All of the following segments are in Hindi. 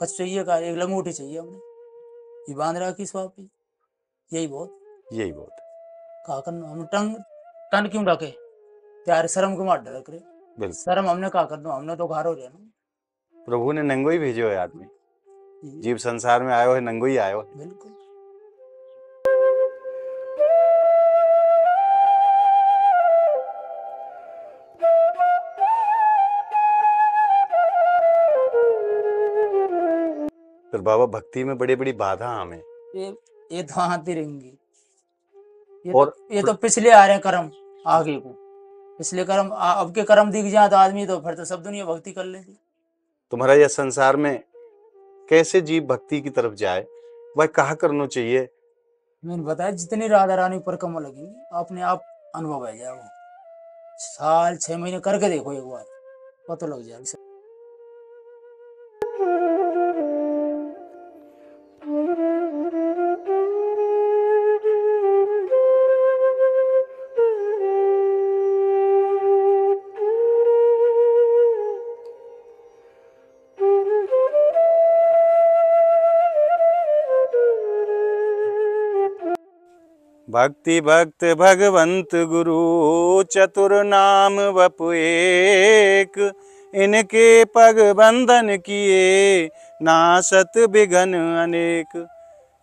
बस चाहिए का एक लंगोटी चाहिए हमने ये बांध रखी स्वाप पे यही बहुत यही बहुत का करना हम टंग तन क्यों रखे प्यार शर्म के मार ढक रहे शर्म हमने कहा करना हमने तो घर हो रहे ना प्रभु ने नंगो ही भेजो है आदमी जीव संसार में आयो है नंगो ही आयो है बिल्कुल पर तो बाबा भक्ति में बड़ी बड़ी बाधा हमें ये ये तो आती रहेंगी ये तो, और तो, ये तो पिछले आ रहे कर्म आगे को पिछले कर्म अब के कर्म दिख जाए तो आदमी तो फिर तो सब दुनिया भक्ति कर लेती तुम्हारा यह संसार में कैसे जीव भक्ति की तरफ जाए वह कहा करना चाहिए मैंने बताया जितनी राधा रानी पर कम लगेंगी अपने आप अनुभव आ जाए वो साल छह महीने करके देखो एक बार पता लग जाएगा भक्ति भक्त भगवंत गुरु चतुर नाम वपु एक इनके पग बंधन किए नासत विघन अनेक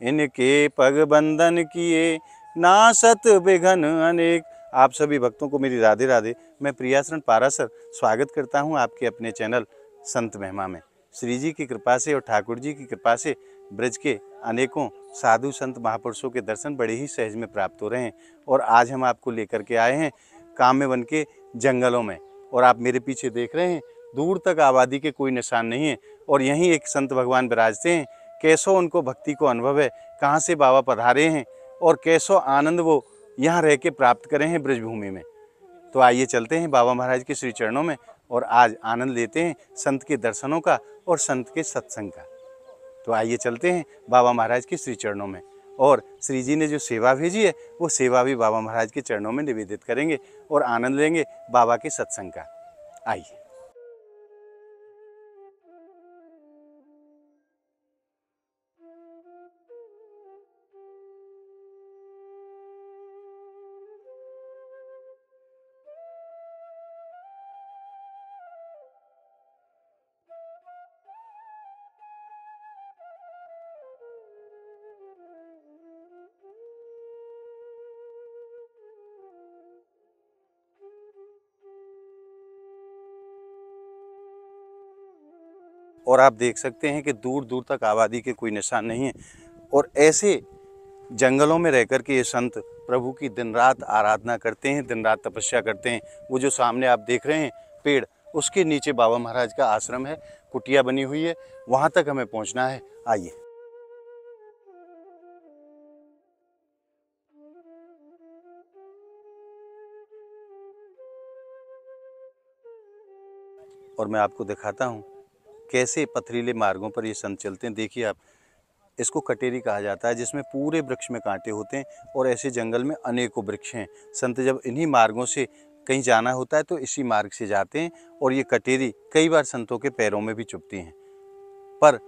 इनके पग बंधन किए नासत बिघन अनेक आप सभी भक्तों को मेरी राधे राधे मैं प्रियासरण पारासर स्वागत करता हूं आपके अपने चैनल संत महिमा में श्री जी की कृपा से और ठाकुर जी की कृपा से ब्रज के अनेकों साधु संत महापुरुषों के दर्शन बड़े ही सहज में प्राप्त हो रहे हैं और आज हम आपको लेकर के आए हैं काम्य वन के जंगलों में और आप मेरे पीछे देख रहे हैं दूर तक आबादी के कोई निशान नहीं है और यहीं एक संत भगवान विराजते हैं कैसो उनको भक्ति को अनुभव है कहाँ से बाबा पधारे हैं और कैसो आनंद वो यहाँ रह के प्राप्त करें हैं ब्रजभूमि में तो आइए चलते हैं बाबा महाराज के श्री चरणों में और आज आनंद लेते हैं संत के दर्शनों का और संत के सत्संग का तो आइए चलते हैं बाबा महाराज के श्री चरणों में और श्री जी ने जो सेवा भेजी है वो सेवा भी बाबा महाराज के चरणों में निवेदित करेंगे और आनंद लेंगे बाबा के सत्संग का आइए और आप देख सकते हैं कि दूर दूर तक आबादी के कोई निशान नहीं है और ऐसे जंगलों में रह कर के ये संत प्रभु की दिन रात आराधना करते हैं दिन रात तपस्या करते हैं वो जो सामने आप देख रहे हैं पेड़ उसके नीचे बाबा महाराज का आश्रम है कुटिया बनी हुई है वहाँ तक हमें पहुँचना है आइए और मैं आपको दिखाता हूँ कैसे पथरीले मार्गों पर ये संत चलते हैं देखिए आप इसको कटेरी कहा जाता है जिसमें पूरे वृक्ष में कांटे होते हैं और ऐसे जंगल में अनेकों वृक्ष हैं संत जब इन्हीं मार्गों से कहीं जाना होता है तो इसी मार्ग से जाते हैं और ये कटेरी कई बार संतों के पैरों में भी चुपती हैं पर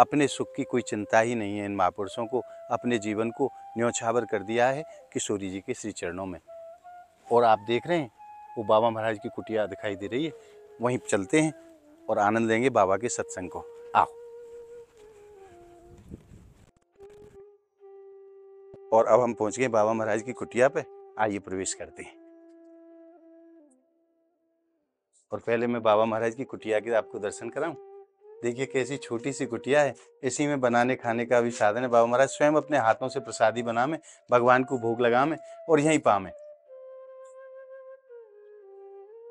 अपने सुख की कोई चिंता ही नहीं है इन महापुरुषों को अपने जीवन को न्योछावर कर दिया है किशोरी जी के श्री चरणों में और आप देख रहे हैं वो बाबा महाराज की कुटिया दिखाई दे रही है वहीं चलते हैं और आनंद लेंगे बाबा के सत्संग को आओ और अब हम पहुंच गए बाबा महाराज की कुटिया पे आइए प्रवेश करते हैं और पहले मैं बाबा महाराज की कुटिया के आपको दर्शन कराऊं देखिए कैसी छोटी सी कुटिया है इसी में बनाने खाने का भी साधन है बाबा महाराज स्वयं अपने हाथों से प्रसादी बना में भगवान को भोग लगा में और यहीं पा में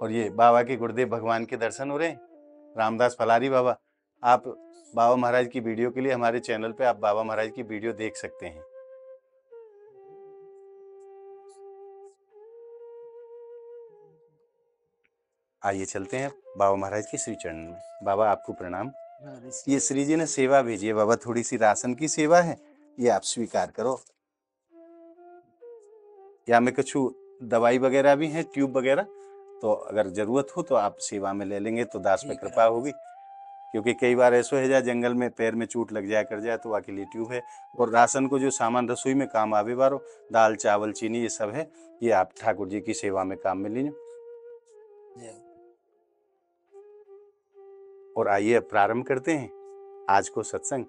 और ये बाबा के गुरुदेव भगवान के दर्शन हो रहे हैं रामदास फलारी बाबा आप बाबा महाराज की वीडियो के लिए हमारे चैनल पे आप बाबा महाराज की वीडियो देख सकते हैं आइए चलते हैं बाबा महाराज के श्री चरण में बाबा आपको प्रणाम ये श्री जी ने सेवा भेजी है बाबा थोड़ी सी राशन की सेवा है ये आप स्वीकार करो या में कुछ दवाई वगैरह भी है ट्यूब वगैरह तो अगर ज़रूरत हो तो आप सेवा में ले लेंगे तो दास में कृपा होगी क्योंकि कई बार ऐसा है जाए जंगल में पैर में चोट लग जाए कर जाए तो वाकिली ट्यूब है और राशन को जो सामान रसोई में काम आवे बारो दाल चावल चीनी ये सब है ये आप ठाकुर जी की सेवा में काम में लीजिए और आइए प्रारंभ करते हैं आज को सत्संग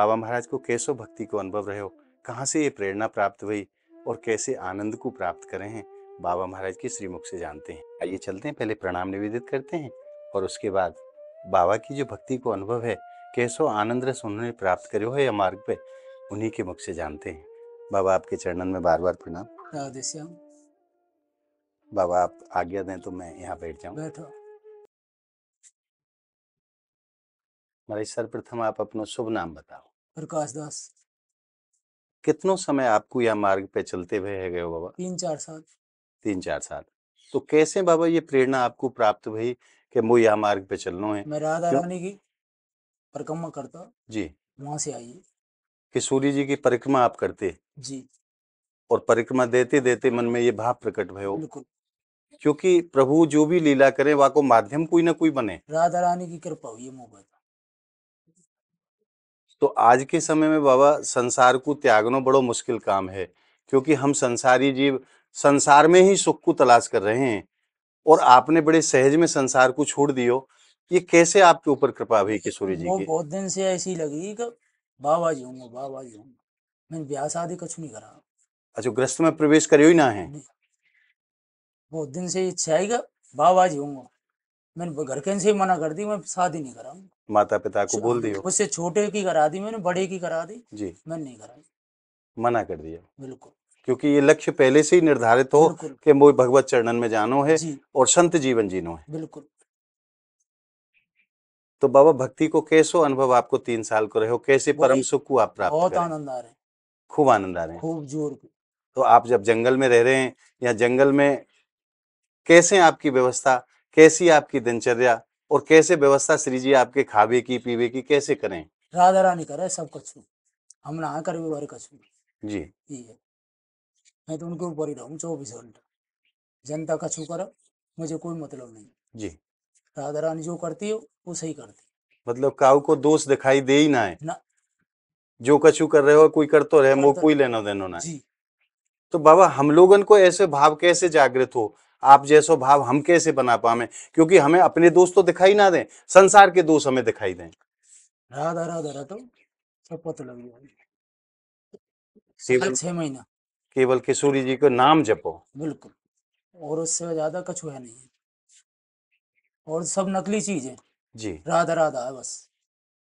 बाबा महाराज को कैसो भक्ति को अनुभव रहे हो कहाँ से ये प्रेरणा प्राप्त हुई और कैसे आनंद को प्राप्त करे हैं बाबा महाराज के श्रीमुख से जानते हैं आइए चलते हैं पहले प्रणाम निवेदित करते हैं और उसके बाद बाबा की जो भक्ति को अनुभव है कैसो आनंद रस उन्होंने प्राप्त करे हो या मार्ग पे उन्हीं के मुख से जानते हैं बाबा आपके चरणन में बार बार प्रणाम बाबा आप आज्ञा दें तो मैं यहाँ बैठ जाऊँ बैठो महाराज सर्वप्रथम आप अपना शुभ नाम बताओ प्रकाश दास कितनों समय आपको यह मार्ग पे चलते हुए है गए बाबा तीन चार साल तीन चार साल तो कैसे बाबा ये प्रेरणा आपको प्राप्त हुई कि मुझे यहाँ मार्ग पे चलना है मैं राधा रानी की परिक्रमा करता जी वहां से आई कि सूर्य जी की परिक्रमा आप करते जी और परिक्रमा देते देते मन में ये भाव प्रकट भयो क्योंकि प्रभु जो भी लीला करे वहां को माध्यम कोई ना कोई बने राधा रानी की कृपा हुई मोहब्बत तो आज के समय में बाबा संसार को त्यागना बड़ो मुश्किल काम है क्योंकि हम संसारी जीव संसार में ही सुख को तलाश कर रहे हैं और आपने बड़े सहज में संसार को छोड़ दियो ये कैसे आपके ऊपर कृपा हुई किशोरी जी की बहुत दिन से ऐसी लगी कि बाबा जी होंगे बाबा जी होंगे मैंने ब्याह शादी कुछ नहीं करा अच्छा ग्रस्त में प्रवेश करियो ही ना है बहुत दिन से इच्छा आई बाबा जी होंगे मैंने घर के से मना कर दी मैं शादी नहीं करा माता पिता को बोल दियो उससे छोटे की करा दी मैंने बड़े की करा दी जी मैंने नहीं करा मना कर दिया बिल्कुल क्योंकि ये लक्ष्य पहले से ही निर्धारित हो कि वो भगवत चरणन में जानो है और संत जीवन जीनो है बिल्कुल तो बाबा भक्ति को कैसो अनुभव आपको तीन साल को रहे कैसे परम सुख को आप प्राप्त बहुत आनंद आ रहे खूब आनंद आ रहे हैं खूब जोर तो आप जब जंगल में रह रहे हैं या जंगल में कैसे आपकी व्यवस्था कैसी आपकी दिनचर्या और कैसे व्यवस्था श्री जी आपके खावे की पीवे की कैसे करें राधा रानी करे सब कुछ हम ना करे कुछ जी जी मैं तो उनके ऊपर ही रहूँ चौबीस घंटे जनता का छू कर मुझे कोई मतलब नहीं जी राधा रानी जो करती हो वो सही करती मतलब काउ को दोष दिखाई दे ही ना है ना जो कछु कर रहे हो कोई कर तो रहे वो तो कोई लेना देना ना जी तो बाबा हम लोगन को ऐसे भाव कैसे जागृत हो आप जैसो भाव हम कैसे बना पावे क्योंकि हमें अपने दोस्त तो दिखाई ना दें संसार के दोस्त हमें दिखाई दें राधा राधा राधा तो सब पता लग जाएगा छह महीना केवल किशोरी जी को नाम जपो बिल्कुल और उससे ज्यादा कछु है नहीं और सब नकली चीज है जी राधा राधा है बस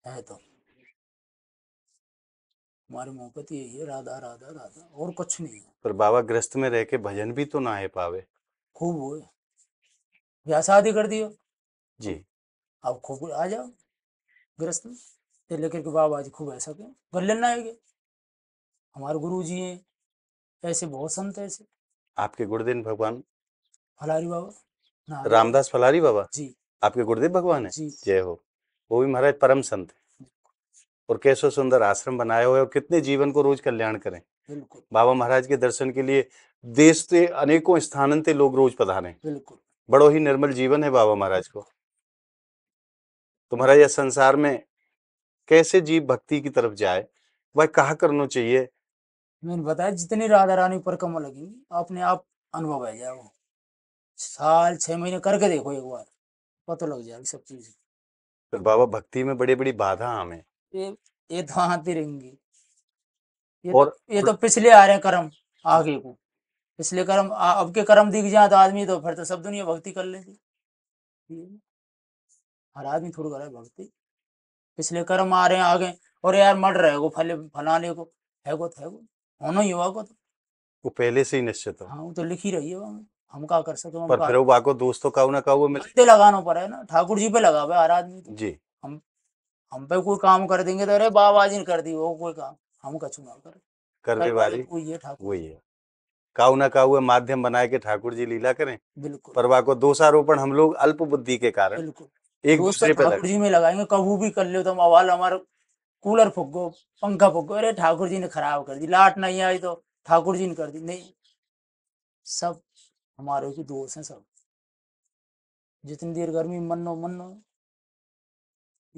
है तो हमारे मोहब्बत यही है राधा राधा राधा और कुछ नहीं है पर बाबा ग्रस्त में रह के भजन भी तो ना है पावे खूब हो या शादी कर दियो जी अब खूब आ जाओ ग्रस्त में लेकर के बाबा जी खूब ऐसा के गल्लन आएंगे हमारे गुरु जी हैं ऐसे बहुत संत ऐसे आपके गुरुदेव भगवान फलारी बाबा रामदास फलारी बाबा जी आपके गुरुदेव भगवान है जय हो वो भी महाराज परम संत है और कैसो सुंदर आश्रम बनाए हुए और कितने जीवन को रोज कल्याण करें बिल्कुल बाबा महाराज के दर्शन के लिए देश के अनेकों स्थान लोग रोज पधारे बिल्कुल बड़ो ही निर्मल जीवन है बाबा महाराज को तो महाराज यह संसार में कैसे जीव भक्ति की तरफ जाए वह कहा करना चाहिए मैंने बताया जितनी राधा रानी पर कमल लगेंगी अपने आप अनुभव है जाए वो साल छह महीने करके देखो एक बार पता लग जाएगी सब चीज तो बाबा भक्ति में बड़ी बड़ी बाधा हमें ये ये तो आती रहेंगी ये तो, और तो, ये तो पिछले आ रहे कर्म आगे को पिछले कर्म अब के कर्म दिख जाए तो आदमी तो फिर तो सब दुनिया भक्ति कर लेती हर आदमी थोड़ी कर भक्ति पिछले कर्म आ रहे हैं आगे और यार मर रहे हो फले फलाने को है को थे गो होना ही होगा तो वो पहले से ही निश्चित हाँ वो तो लिख ही रही है हम क्या कर सकते पर फिर वो को दोस्तों तो का ना काऊ मिल पे लगाना पड़ा है ना ठाकुर जी पे लगा हुआ हर आदमी तो। जी हम हम पे कोई काम कर देंगे तो अरे बाबा जी ने कर दी वो कोई काम हम कछु ना कर कर दे वाली वही है ठाकुर वही है काउ ना काऊ माध्यम बनाए के ठाकुर जी लीला करें बिल्कुल पर को दोषारोपण हम लोग अल्प बुद्धि के कारण बिल्कुल एक दूसरे पे ठाकुर जी में लगाएंगे कबू भी कर ले तो हम अवाल हमारे कूलर फुको पंखा फूको अरे ठाकुर जी ने खराब कर दी लाट नहीं आई तो ठाकुर जी ने कर दी नहीं सब हमारे की दोष है सब जितनी देर गर्मी मनो मनो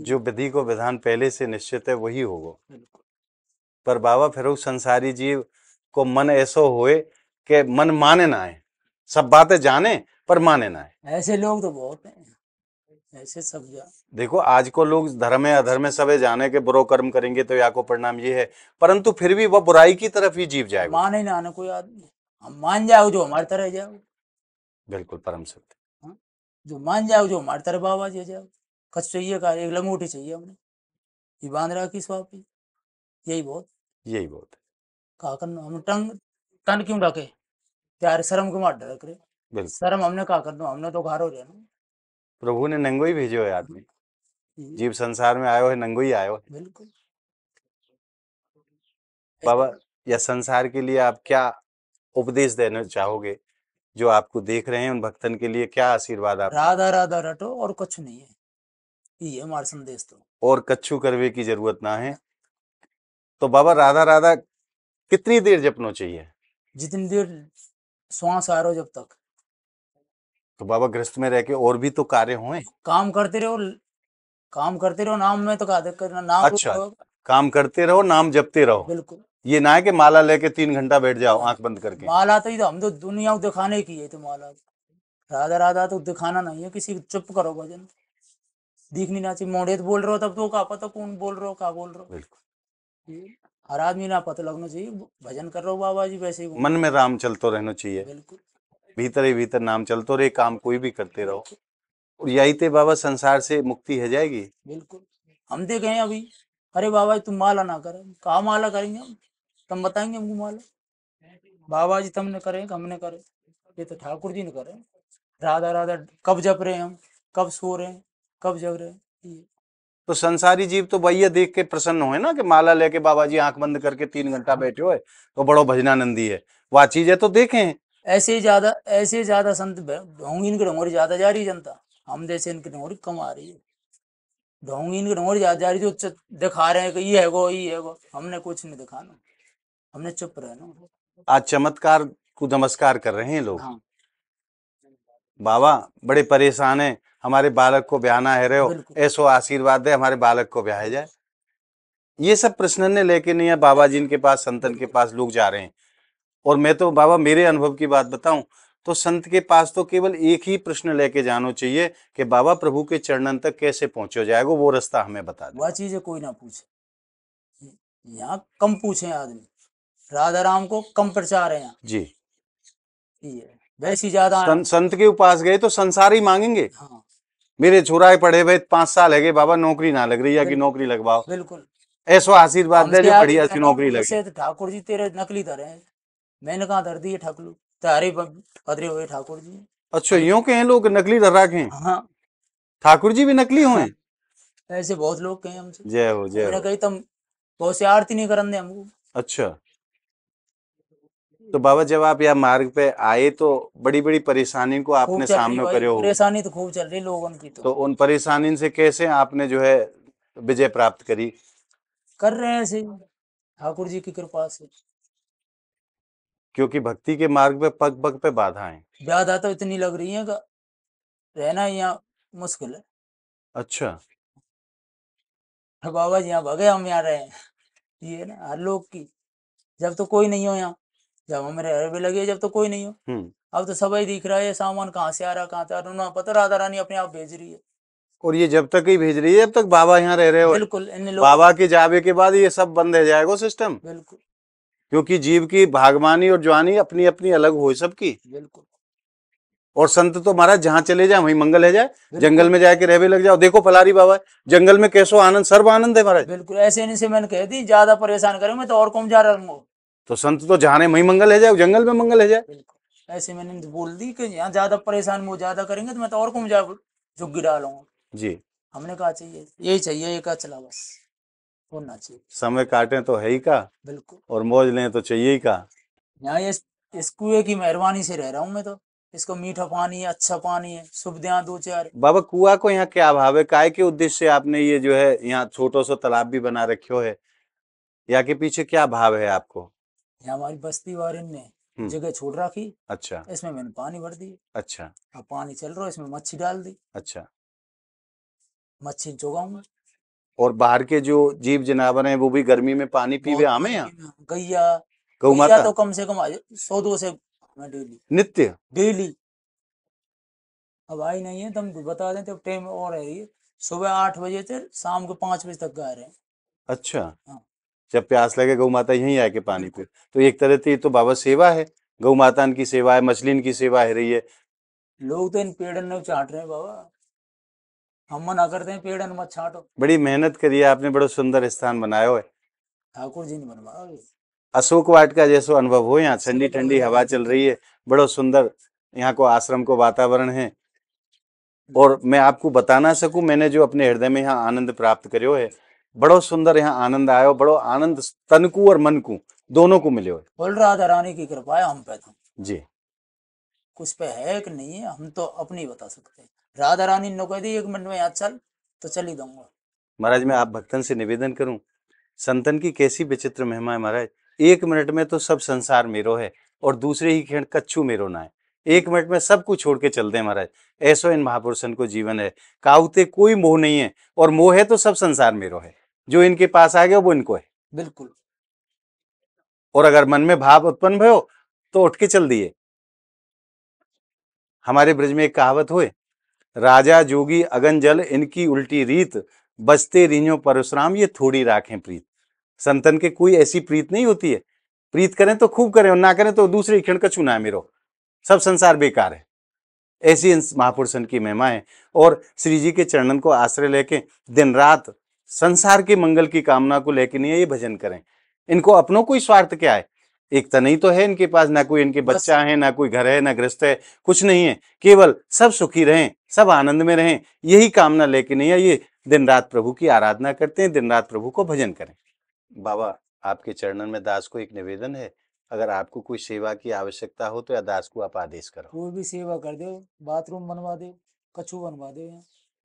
जो विधि को विधान पहले से निश्चित है वही होगा पर बाबा फिर संसारी जी को मन ऐसा होए कि मन माने ना आए सब बातें जाने पर माने ना आए ऐसे लोग तो बहुत हैं ऐसे समझा देखो आज को लोग धर्म है अधर्म है सबे जाने के बुरो कर्म करेंगे तो या को परिणाम ये है परंतु फिर भी वह बुराई की तरफ ही जीव जाएगा माने ना कोई आदमी हम मान जाओ जो हमारे तरह जाओ बिल्कुल परम सत्य हाँ? जो मान जाओ जो हमारे तरह बाबा जी जाओ कच चाहिए का एक लंगोटी चाहिए हमने ये बांध रहा रखी स्वापी यही बहुत यही बहुत कहा करना हम टंग तन क्यों ढके त्यार शर्म के मार ढक रहे शर्म हमने कहा करना हमने तो घर हो जाना प्रभु ने नंगो ही भेजो है आदमी जीव संसार में आयो है नंगो ही आयो है बाबा या संसार के लिए आप क्या उपदेश देना चाहोगे जो आपको देख रहे हैं उन भक्तन के लिए क्या आशीर्वाद आप राधा राधा रटो और कुछ नहीं है ये हमारा संदेश तो और कच्छू करवे की जरूरत ना है तो बाबा राधा राधा कितनी देर जपनो चाहिए जितनी देर श्वास आ रहा जब तक तो बाबा ग्रस्त में रह के और भी तो कार्य हुए काम करते रहो काम करते रहो नाम में तो नाम अच्छा काम करते रहो नाम जपते रहो बिल्कुल ये ना है कि माला लेके तीन घंटा बैठ जाओ आंख बंद करके माला तो, तो हम तो दुनिया को दिखाने की है तो माला राधा राधा तो दिखाना नहीं है किसी को चुप करो भजन दिख नहीं ना चाहिए मोड़े तो बोल रहे हो तब तो का पता कौन बोल रहे हो क्या बोल रहे हो बिल्कुल हर आदमी ना पता लगना चाहिए भजन कर रहे हो बाबा जी वैसे ही मन में राम चलते रहना चाहिए बिल्कुल भीतर ही भीतर नाम चलते रहे काम कोई भी करते रहो और यही थे तो बाबा संसार से मुक्ति है जाएगी बिल्कुल हम देखे हैं अभी अरे बाबा जी तुम माला ना करो कहा माला करेंगे हम तुम बताएंगे हमको माला बाबा जी तुमने करे हमने करे ये तो ठाकुर जी ने करे राधा राधा कब जप रहे हम कब सो रहे हैं कब जग रहे हैं तो संसारी जीव तो भैया देख के प्रसन्न हुए ना कि माला लेके बाबा जी आंख बंद करके तीन घंटा हाँ। बैठे हुए तो बड़ो भजनानंदी है वह चीज है तो देखें ऐसे ज्यादा ऐसे ज्यादा संत ढोंगीन के ढोंगोरी ज्यादा जा रही जनता हम जैसे इनकी ढोंगोरी कम आ रही है ढोंगीन के ढोंगोरी ज्यादा जा रही जो तो दिखा रहे हैं कि ये है गो ये है गो हमने कुछ नहीं दिखाना हमने चुप रहना आज चमत्कार को नमस्कार कर रहे हैं लोग हाँ। बाबा बड़े परेशान है हमारे बालक को ब्याहना है रहे हो ऐसो आशीर्वाद है हमारे बालक को ब्याह जाए ये सब प्रश्न ने लेके नहीं है बाबा जी के पास संतन के पास लोग जा रहे हैं और मैं तो बाबा मेरे अनुभव की बात बताऊं तो संत के पास तो केवल एक ही प्रश्न लेके जाना चाहिए कि बाबा प्रभु के चरणन तक कैसे पहुंचे जाएगा वो रास्ता हमें बता दो वह चीज कोई ना पूछे यहाँ कम पूछे आदमी राधा राम को कम प्रचार है यहाँ जी वैसी ज्यादा सं, संत के पास गए तो संसार ही मांगेंगे हाँ। मेरे छोरा पढ़े भाई पांच साल है बाबा नौकरी ना लग रही है कि नौकरी लगवाओ बिल्कुल ऐसा आशीर्वाद दे जो बढ़िया सी नौकरी लगे तो ठाकुर जी तेरे नकली तरह तो मैंने कहा धर है ठाकुर तारे पदरे हुए ठाकुर जी अच्छा यूँ के हैं लोग नकली दर्रा के हाँ ठाकुर जी भी नकली हुए हाँ। ऐसे बहुत लोग कहे हमसे जय हो जय मैंने कही तुम बहुत से आरती नहीं करन दे हमको अच्छा तो बाबा जब आप यहाँ मार्ग पे आए तो बड़ी बड़ी परेशानी को आपने सामना करे परेशानी तो खूब चल रही लोगों की तो, तो उन परेशानी से कैसे आपने जो है विजय प्राप्त करी कर रहे हैं ठाकुर जी की कृपा से क्योंकि भक्ति के मार्ग पे पग पग पे बाधाएं ज्यादा तो इतनी लग रही है रहना यहाँ मुश्किल है अच्छा बाबा जी यहाँ भगे हम यहाँ रहे ये ना हर लोग की जब तो कोई नहीं हो यहाँ जब हम रह भी लगे जब तो कोई नहीं हो अब तो ही दिख रहा है सामान कहाँ से आ रहा कहाँ से आ रहा पता राधा रानी अपने आप भेज रही है और ये जब तक ही भेज रही है जब तक बाबा यहाँ रह रहे हो बिल्कुल बाबा के जावे के बाद ये सब बंद हो जाएगा सिस्टम बिल्कुल क्योंकि जीव की भागवानी और जवानी अपनी अपनी अलग हो सबकी बिल्कुल और संत तो महाराज जहां चले जाए वहीं मंगल है जाए जंगल में जाके रहवे लग जाओ देखो फलारी बाबा जंगल में कैसो आनंद सर्व आनंद है महाराज बिल्कुल ऐसे नहीं से मैंने कह दी ज्यादा परेशान करो मैं तो और कम जा रहा तो संत तो जहाने वही मंगल है जाए जंगल में मंगल है जाए ऐसे मैंने बोल दी कि यहाँ ज्यादा परेशान वो ज्यादा करेंगे तो मैं तो और कौन जा झुक गिरा लूंगा जी हमने कहा चाहिए यही चाहिए एक चला बस होना चाहिए समय काटे तो है ही का बिल्कुल और मौज लें तो चाहिए ही का यहाँ इस, इस कुएं की मेहरबानी से रह रहा हूँ मैं तो इसको मीठा पानी है अच्छा पानी है सुविधाएं दो चार बाबा कुआ को यहाँ क्या भाव है काय के उद्देश्य से आपने ये जो है यहाँ छोटो सो तालाब भी बना रखे है यहाँ के पीछे क्या भाव है आपको यहाँ हमारी बस्ती वारिन ने जगह छोड़ रखी अच्छा इसमें मैंने पानी भर दी अच्छा अब पानी चल रहा है इसमें मच्छी डाल दी अच्छा मच्छी चौगाऊंगा और बाहर के जो जीव जनावर हैं वो भी गर्मी में पानी पीवे आमे यहाँ गैया गौ माता तो कम से कम सौ दो से डेली नित्य डेली अब आई नहीं है तुम तो बता दें तो टाइम और है ये सुबह आठ बजे से शाम को पांच बजे तक गा रहे हैं अच्छा हाँ। जब प्यास लगे गौ माता यही आके पानी पे तो एक तरह से तो बाबा सेवा है गौ माता की सेवा है मछली की सेवा है रही है लोग तो इन पेड़ चाट रहे हैं बाबा हम मना करते हैं पेड़ मत छाटो बड़ी मेहनत करी है आपने बड़े सुंदर स्थान बनाया हुआ है ठाकुर जी ने बनवाया अशोक वाट का जैसा अनुभव हो यहाँ ठंडी ठंडी हवा चल रही है बड़ो सुंदर यहाँ को आश्रम को वातावरण है हम्म। और मैं आपको बताना सकूं मैंने जो अपने हृदय में यहाँ आनंद प्राप्त करो है बड़ो सुंदर यहाँ आनंद आयो बड़ो आनंद तन को और मन को दोनों को मिले हुए बोल रहा था रानी की कृपा है हम पे तो जी कुछ पे है कि नहीं है हम तो अपनी बता सकते हैं राधा रानी ने कह दी एक मिनट में यहाँ चल तो चल ही दूंगा महाराज मैं आप भक्तन से निवेदन करूं संतन की कैसी विचित्र महिमा है महाराज एक मिनट में तो सब संसार मेरो है और दूसरे ही खेण कच्छु मेरो ना है एक मिनट में सब कुछ छोड़ के चल दे महाराज ऐसो इन महापुरुषन को जीवन है काउते कोई मोह नहीं है और मोह है तो सब संसार मेरो है जो इनके पास आ गया वो इनको है बिल्कुल और अगर मन में भाव उत्पन्न भयो तो उठ के चल दिए हमारे ब्रज में एक कहावत हुए राजा जोगी अगन जल इनकी उल्टी रीत बचते रिंजो परशुराम ये थोड़ी राखें प्रीत संतन के कोई ऐसी प्रीत नहीं होती है प्रीत करें तो खूब करें और ना करें तो दूसरे क्षण का चुना है मेरो सब संसार बेकार है ऐसी महापुरुषन की महिमा है और श्री जी के चरणन को आश्रय लेके दिन रात संसार के मंगल की कामना को लेकर नहीं ये भजन करें इनको अपनों को स्वार्थ क्या है एकता तो नहीं तो है इनके पास ना कोई इनके बच्चा है ना कोई घर है ना ग्रस्त है कुछ नहीं है केवल सब सुखी रहें सब आनंद में रहें यही कामना लेके नहीं आइए दिन रात प्रभु की आराधना करते हैं दिन रात प्रभु को भजन करें बाबा आपके चरणन में दास को एक निवेदन है अगर आपको कोई सेवा की आवश्यकता हो तो या दास को आप आदेश करो कोई भी सेवा कर दो बाथरूम बनवा दे कछु बनवा दे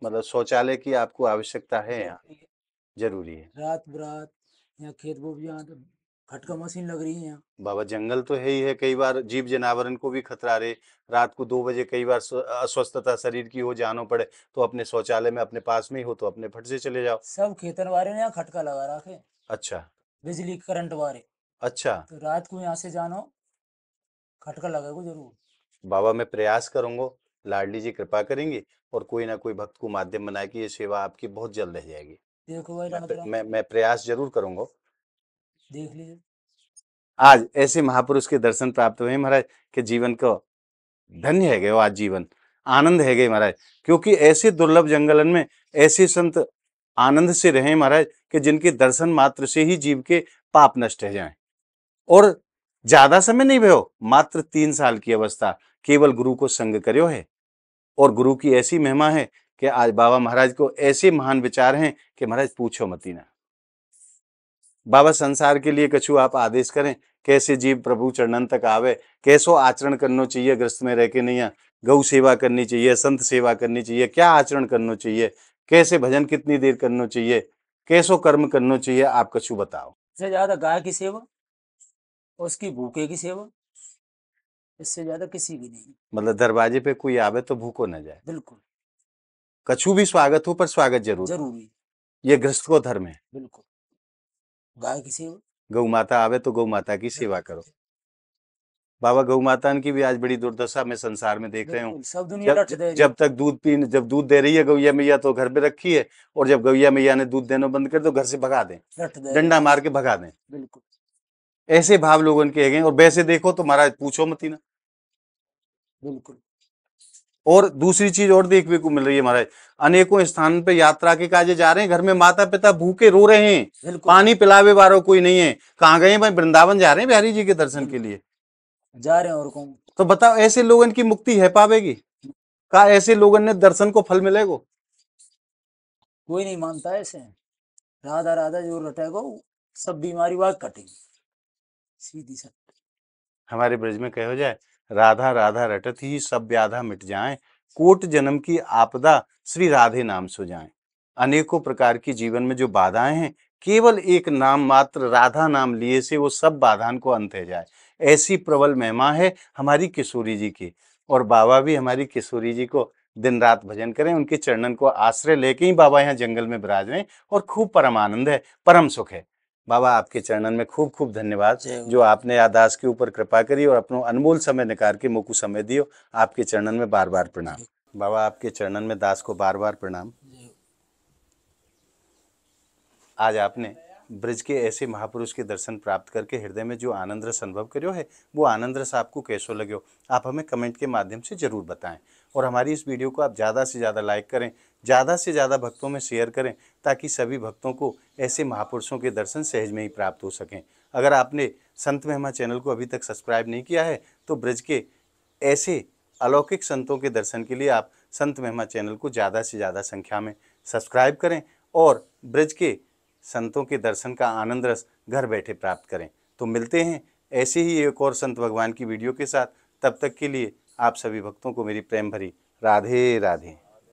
मतलब शौचालय की आपको आवश्यकता है यहाँ जरूरी है रात बरात या खेत बोबिया खटका मशीन लग रही है यहाँ बाबा जंगल तो है ही है कई बार जीव जनावर को भी खतरा रहे रात को दो बजे कई बार अस्वस्थता शरीर की हो जानो पड़े तो अपने शौचालय में अपने पास में ही हो तो अपने फट से चले जाओ सब खेतन वाले ने यहाँ खटका लगा रखे अच्छा बिजली करंट वाले अच्छा तो रात को यहाँ से जानो खटका लगेगा जरूर बाबा मैं प्रयास करूंगा लाडली जी कृपा करेंगी और कोई ना कोई भक्त को माध्यम बनाए की ये सेवा आपकी बहुत जल्द रह जाएगी देखो भाई मैं मैं प्रयास जरूर करूंगा देख लीजिए आज ऐसे महापुरुष के दर्शन प्राप्त हुए महाराज के जीवन को धन्य है गए आज जीवन आनंद है गए महाराज क्योंकि ऐसे दुर्लभ जंगलन में ऐसे संत आनंद से रहे महाराज कि जिनके दर्शन मात्र से ही जीव के पाप नष्ट हो जाए और ज्यादा समय नहीं भयो मात्र तीन साल की अवस्था केवल गुरु को संग करो है और गुरु की ऐसी महिमा है कि आज बाबा महाराज को ऐसे महान विचार हैं कि महाराज पूछो मतीना बाबा संसार के लिए कछु आप आदेश करें कैसे जीव प्रभु चरणन तक आवे कैसो आचरण करना चाहिए ग्रस्त में रह के नहीं गौ सेवा करनी चाहिए संत सेवा करनी चाहिए क्या आचरण करना चाहिए कैसे भजन कितनी देर करना चाहिए कैसो कर्म करना चाहिए आप कछु बताओ इससे ज्यादा गाय की सेवा उसकी भूखे की सेवा इससे ज्यादा किसी की नहीं मतलब दरवाजे पे कोई आवे तो भूखो न जाए बिल्कुल कछु भी स्वागत हो पर स्वागत जरूर जरूरी ये ग्रस्त को धर्म है बिल्कुल गाय की सेवा गौ माता आवे तो गौ माता की सेवा करो बाबा गौ माता की भी आज बड़ी दुर्दशा में संसार में देख रहे हूँ सब दुनिया जब, जब, तक दूध पी जब दूध दे रही है गौया मैया तो घर पे रखी है और जब गौया मैया ने दूध देना बंद कर दो घर से भगा दें डंडा मार के भगा दें बिल्कुल ऐसे भाव लोग उनके है और वैसे देखो तो महाराज पूछो मत ही ना बिल्कुल और दूसरी चीज और देखने को मिल रही है महाराज अनेकों स्थान पर यात्रा के काजे जा रहे हैं घर में माता पिता भूखे रो रहे हैं पानी पिलावे वालों कोई नहीं है कहाँ गए भाई वृंदावन जा रहे हैं बिहारी जी के दर्शन के लिए जा रहे हैं और कौन तो बताओ ऐसे लोग इनकी मुक्ति है पावेगी का ऐसे लोगन ने दर्शन को फल मिलेगो कोई नहीं मानता ऐसे राधा राधा जो रटेगो सब बीमारी वाग कटेगी सीधी सट हमारे ब्रज में कहो जाए राधा राधा रटत ही सब व्याधा मिट जाए कोट जन्म की आपदा श्री राधे नाम सो जाए अनेकों प्रकार की जीवन में जो बाधाएं हैं केवल एक नाम मात्र राधा नाम लिए से वो सब बाधान को अंत है जाए ऐसी प्रबल महिमा है हमारी किशोरी जी की और बाबा भी हमारी किशोरी जी को दिन रात भजन करें उनके चरणन को आश्रय लेके ही बाबा यहाँ जंगल में बिराज रहे और खूब परम आनंद है परम सुख है बाबा आपके चरणन में खूब खूब धन्यवाद जो आपने आदास के ऊपर कृपा करी और अपनो अनमोल समय निकाल के मुकु समय दियो आपके चरणन में बार बार प्रणाम बाबा आपके चरणन में दास को बार बार प्रणाम आज आपने ब्रज के ऐसे महापुरुष के दर्शन प्राप्त करके हृदय में जो आनंद रस अनुभव करो है वो आनंद रस आपको कैसो लगे आप हमें कमेंट के माध्यम से ज़रूर बताएं और हमारी इस वीडियो को आप ज़्यादा से ज़्यादा लाइक करें ज़्यादा से ज़्यादा भक्तों में शेयर करें ताकि सभी भक्तों को ऐसे महापुरुषों के दर्शन सहज में ही प्राप्त हो सकें अगर आपने संत महिमा चैनल को अभी तक सब्सक्राइब नहीं किया है तो ब्रज के ऐसे अलौकिक संतों के दर्शन के लिए आप संत महिमा चैनल को ज़्यादा से ज़्यादा संख्या में सब्सक्राइब करें और ब्रज के संतों के दर्शन का आनंद रस घर बैठे प्राप्त करें तो मिलते हैं ऐसे ही एक और संत भगवान की वीडियो के साथ तब तक के लिए आप सभी भक्तों को मेरी प्रेम भरी राधे राधे